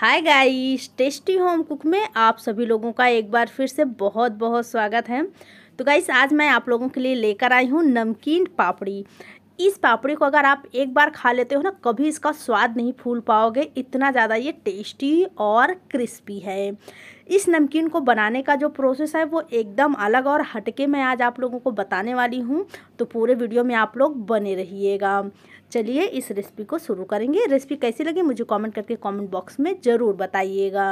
हाय guys tasty home cook में आप सभी लोगों का एक बार फिर से बहुत बहुत स्वागत है तो गाइस आज मैं आप लोगों के लिए लेकर आई हूँ नमकीन पापड़ी इस पापड़ी को अगर आप एक बार खा लेते हो ना कभी इसका स्वाद नहीं फूल पाओगे इतना ज़्यादा ये टेस्टी और क्रिस्पी है इस नमकीन को बनाने का जो प्रोसेस है वो एकदम अलग और हटके मैं आज आप लोगों को बताने वाली हूँ तो पूरे वीडियो में आप लोग बने रहिएगा चलिए इस रेसिपी को शुरू करेंगे रेसिपी कैसी लगी मुझे कॉमेंट करके कॉमेंट बॉक्स में ज़रूर बताइएगा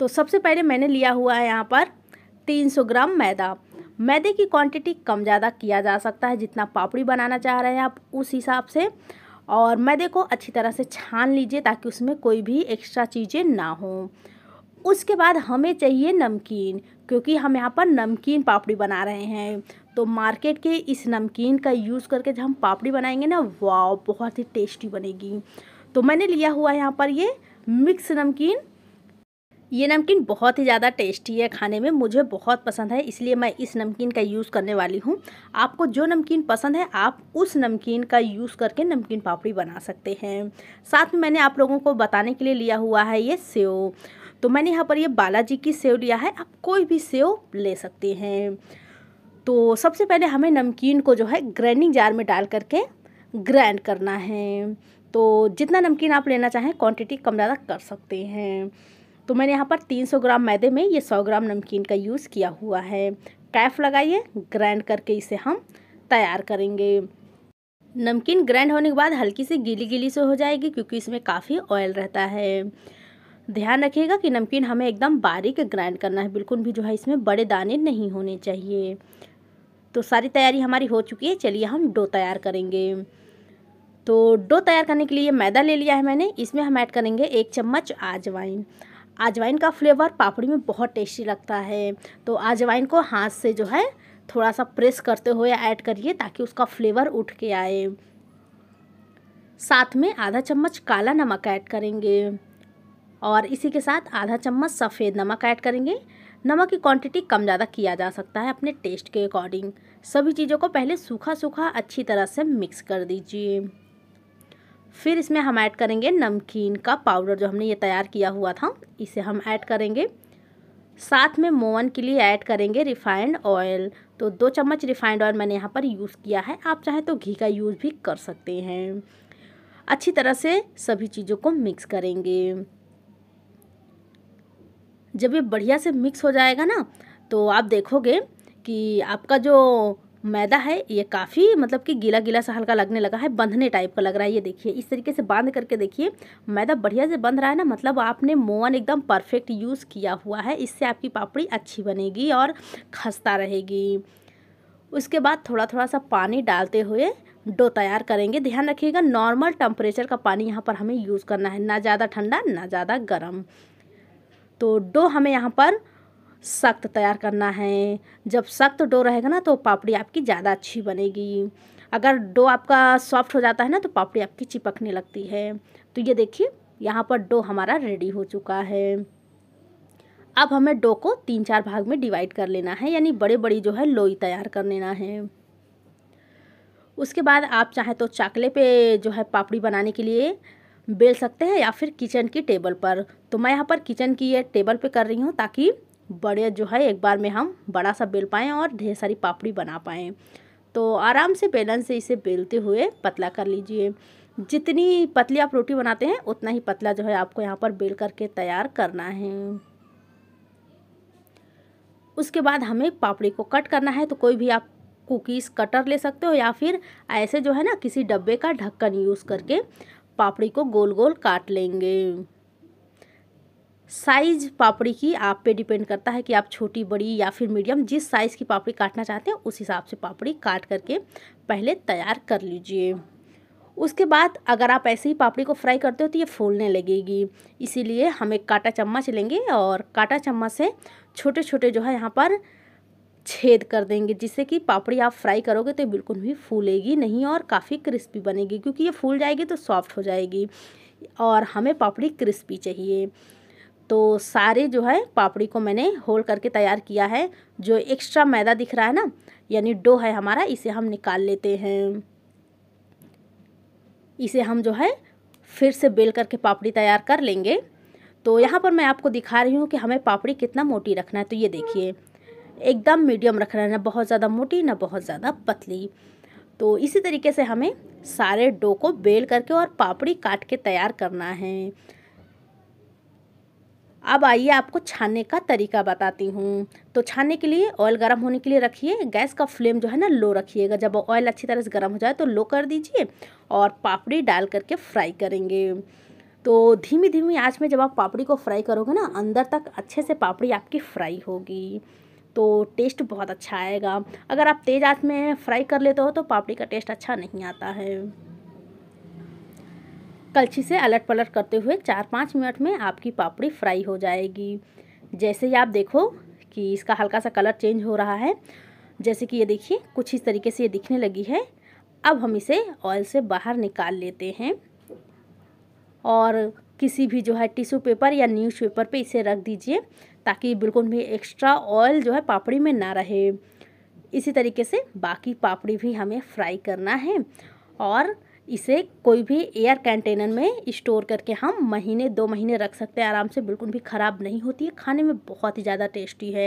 तो सबसे पहले मैंने लिया हुआ है यहाँ पर 300 ग्राम मैदा मैदे की क्वांटिटी कम ज़्यादा किया जा सकता है जितना पापड़ी बनाना चाह रहे हैं आप उस हिसाब से और मैदे को अच्छी तरह से छान लीजिए ताकि उसमें कोई भी एक्स्ट्रा चीज़ें ना हों उसके बाद हमें चाहिए नमकीन क्योंकि हम यहाँ पर नमकीन पापड़ी बना रहे हैं तो मार्केट के इस नमकीन का यूज़ करके जब हम पापड़ी बनाएंगे ना वाह बहुत ही टेस्टी बनेगी तो मैंने लिया हुआ यहाँ पर ये मिक्स नमकीन ये नमकीन बहुत ही ज़्यादा टेस्टी है खाने में मुझे बहुत पसंद है इसलिए मैं इस नमकीन का यूज़ करने वाली हूँ आपको जो नमकीन पसंद है आप उस नमकीन का यूज़ करके नमकीन पापड़ी बना सकते हैं साथ में मैंने आप लोगों को बताने के लिए लिया हुआ है ये सेव तो मैंने यहाँ पर ये बालाजी की सेव लिया है आप कोई भी सेव ले सकते हैं तो सबसे पहले हमें नमकीन को जो है ग्राइंडिंग जार में डाल करके ग्राइंड करना है तो जितना नमकीन आप लेना चाहें क्वान्टिटी कम ज़्यादा कर सकते हैं तो मैंने यहाँ पर 300 ग्राम मैदे में ये 100 ग्राम नमकीन का यूज़ किया हुआ है कैफ लगाइए ग्राइंड करके इसे हम तैयार करेंगे नमकीन ग्राइंड होने के बाद हल्की सी गीली गीली से हो जाएगी क्योंकि इसमें काफ़ी ऑयल रहता है ध्यान रखिएगा कि नमकीन हमें एकदम बारीक ग्राइंड करना है बिल्कुल भी जो है इसमें बड़े दाने नहीं होने चाहिए तो सारी तैयारी हमारी हो चुकी है चलिए हम डो तैयार करेंगे तो डो तैयार करने के लिए मैदा ले लिया है मैंने इसमें हम ऐड करेंगे एक चम्मच आजवाइन आजवाइन का फ्लेवर पापड़ी में बहुत टेस्टी लगता है तो आजवाइन को हाथ से जो है थोड़ा सा प्रेस करते हुए ऐड करिए ताकि उसका फ्लेवर उठ के आए साथ में आधा चम्मच काला नमक ऐड करेंगे और इसी के साथ आधा चम्मच सफ़ेद नमक ऐड करेंगे नमक की क्वांटिटी कम ज़्यादा किया जा सकता है अपने टेस्ट के अकॉर्डिंग सभी चीज़ों को पहले सूखा सूखा अच्छी तरह से मिक्स कर दीजिए फिर इसमें हम ऐड करेंगे नमकीन का पाउडर जो हमने ये तैयार किया हुआ था इसे हम ऐड करेंगे साथ में मोवन के लिए ऐड करेंगे रिफाइंड ऑयल तो दो चम्मच रिफाइंड ऑयल मैंने यहाँ पर यूज़ किया है आप चाहें तो घी का यूज़ भी कर सकते हैं अच्छी तरह से सभी चीज़ों को मिक्स करेंगे जब ये बढ़िया से मिक्स हो जाएगा ना तो आप देखोगे कि आपका जो मैदा है ये काफ़ी मतलब कि गीला गीला सा हल्का लगने लगा है बंधने टाइप का लग रहा है ये देखिए इस तरीके से बांध करके देखिए मैदा बढ़िया से बंध रहा है ना मतलब आपने मोवन एकदम परफेक्ट यूज़ किया हुआ है इससे आपकी पापड़ी अच्छी बनेगी और खस्ता रहेगी उसके बाद थोड़ा थोड़ा सा पानी डालते हुए डो तैयार करेंगे ध्यान रखिएगा नॉर्मल टेम्परेचर का पानी यहाँ पर हमें यूज़ करना है ना ज़्यादा ठंडा ना ज़्यादा गर्म तो डो हमें यहाँ पर सख्त तैयार करना है जब सख्त डो रहेगा ना तो पापड़ी आपकी ज़्यादा अच्छी बनेगी अगर डो आपका सॉफ्ट हो जाता है ना तो पापड़ी आपकी चिपकने लगती है तो ये देखिए यहाँ पर डो हमारा रेडी हो चुका है अब हमें डो को तीन चार भाग में डिवाइड कर लेना है यानी बड़े बड़ी जो है लोई तैयार कर लेना है उसके बाद आप चाहे तो चाकले पे जो है पापड़ी बनाने के लिए बेल सकते हैं या फिर किचन की टेबल पर तो मैं यहाँ पर किचन की ये टेबल पे कर रही हूँ ताकि बड़े जो है एक बार में हम बड़ा सा बेल पाएँ और ढेर सारी पापड़ी बना पाएँ तो आराम से बेलन से इसे बेलते हुए पतला कर लीजिए जितनी पतली आप रोटी बनाते हैं उतना ही पतला जो है आपको यहाँ पर बेल करके तैयार करना है उसके बाद हमें पापड़ी को कट करना है तो कोई भी आप कुकीज़ कटर ले सकते हो या फिर ऐसे जो है ना किसी डब्बे का ढक्कन यूज़ करके पापड़ी को गोल गोल काट लेंगे साइज पापड़ी की आप पे डिपेंड करता है कि आप छोटी बड़ी या फिर मीडियम जिस साइज़ की पापड़ी काटना चाहते हैं उस हिसाब से पापड़ी काट करके पहले तैयार कर लीजिए उसके बाद अगर आप ऐसे ही पापड़ी को फ्राई करते हो तो ये फूलने लगेगी इसीलिए हम एक काटा चम्मच लेंगे और काटा चम्मच से छोटे छोटे जो है यहाँ पर छेद कर देंगे जिससे कि पापड़ी आप फ्राई करोगे तो बिल्कुल भी फूलेगी नहीं और काफ़ी क्रिस्पी बनेगी क्योंकि ये फूल जाएगी तो सॉफ्ट हो जाएगी और हमें पापड़ी क्रिस्पी चाहिए तो सारे जो है पापड़ी को मैंने होल करके तैयार किया है जो एक्स्ट्रा मैदा दिख रहा है ना यानी डो है हमारा इसे हम निकाल लेते हैं इसे हम जो है फिर से बेल करके पापड़ी तैयार कर लेंगे तो यहाँ पर मैं आपको दिखा रही हूँ कि हमें पापड़ी कितना मोटी रखना है तो ये देखिए एकदम मीडियम रखना है ना बहुत ज़्यादा मोटी ना बहुत ज़्यादा पतली तो इसी तरीके से हमें सारे डो को बेल करके और पापड़ी काट के तैयार करना है अब आइए आपको छानने का तरीका बताती हूँ तो छानने के लिए ऑयल गर्म होने के लिए रखिए गैस का फ्लेम जो है ना लो रखिएगा जब ऑयल अच्छी तरह से गर्म हो जाए तो लो कर दीजिए और पापड़ी डाल करके फ्राई करेंगे तो धीमी धीमी आँच में जब आप पापड़ी को फ्राई करोगे ना अंदर तक अच्छे से पापड़ी आपकी फ्राई होगी तो टेस्ट बहुत अच्छा आएगा अगर आप तेज़ आँच में फ्राई कर लेते हो तो पापड़ी का टेस्ट अच्छा नहीं आता है कलछी से अलट पलट करते हुए चार पाँच मिनट में आपकी पापड़ी फ्राई हो जाएगी जैसे ही आप देखो कि इसका हल्का सा कलर चेंज हो रहा है जैसे कि ये देखिए कुछ इस तरीके से ये दिखने लगी है अब हम इसे ऑयल से बाहर निकाल लेते हैं और किसी भी जो है टिश्यू पेपर या न्यूज़ पेपर पे इसे रख दीजिए ताकि बिल्कुल भी एक्स्ट्रा ऑयल जो है पापड़ी में ना रहे इसी तरीके से बाकी पापड़ी भी हमें फ्राई करना है और इसे कोई भी एयर कंटेनर में स्टोर करके हम महीने दो महीने रख सकते हैं आराम से बिल्कुल भी ख़राब नहीं होती है खाने में बहुत ही ज़्यादा टेस्टी है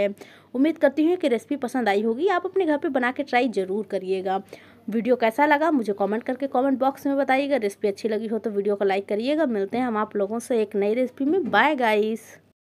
उम्मीद करती हूँ कि रेसिपी पसंद आई होगी आप अपने घर पे बना के ट्राई ज़रूर करिएगा वीडियो कैसा लगा मुझे कमेंट करके कमेंट बॉक्स में बताइएगा रेसिपी अच्छी लगी हो तो वीडियो को लाइक करिएगा मिलते हैं हम आप लोगों से एक नई रेसिपी में बाय गाइस